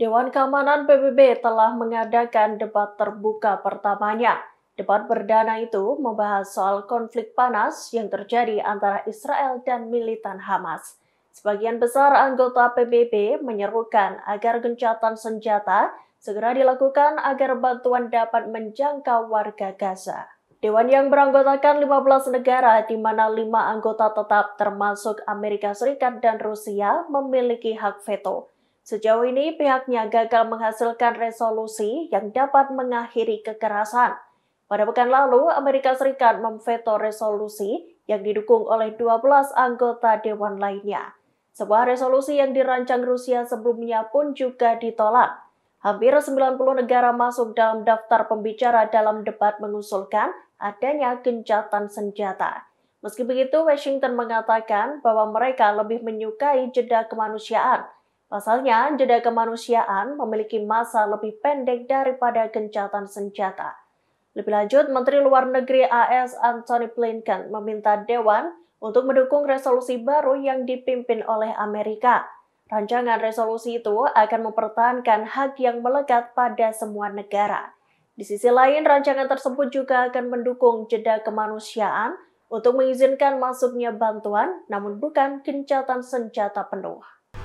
Dewan Keamanan PBB telah mengadakan debat terbuka pertamanya. Debat perdana itu membahas soal konflik panas yang terjadi antara Israel dan militan Hamas. Sebagian besar anggota PBB menyerukan agar gencatan senjata segera dilakukan agar bantuan dapat menjangkau warga Gaza. Dewan yang beranggotakan 15 negara di mana 5 anggota tetap termasuk Amerika Serikat dan Rusia memiliki hak veto. Sejauh ini pihaknya gagal menghasilkan resolusi yang dapat mengakhiri kekerasan. Pada pekan lalu, Amerika Serikat memveto resolusi yang didukung oleh 12 anggota dewan lainnya. Sebuah resolusi yang dirancang Rusia sebelumnya pun juga ditolak. Hampir 90 negara masuk dalam daftar pembicara dalam debat mengusulkan adanya gencatan senjata. Meski begitu, Washington mengatakan bahwa mereka lebih menyukai jeda kemanusiaan – Pasalnya, jeda kemanusiaan memiliki masa lebih pendek daripada gencatan senjata. Lebih lanjut, Menteri Luar Negeri AS Anthony Blinken meminta Dewan untuk mendukung resolusi baru yang dipimpin oleh Amerika. Rancangan resolusi itu akan mempertahankan hak yang melekat pada semua negara. Di sisi lain, rancangan tersebut juga akan mendukung jeda kemanusiaan untuk mengizinkan masuknya bantuan, namun bukan gencatan senjata penuh.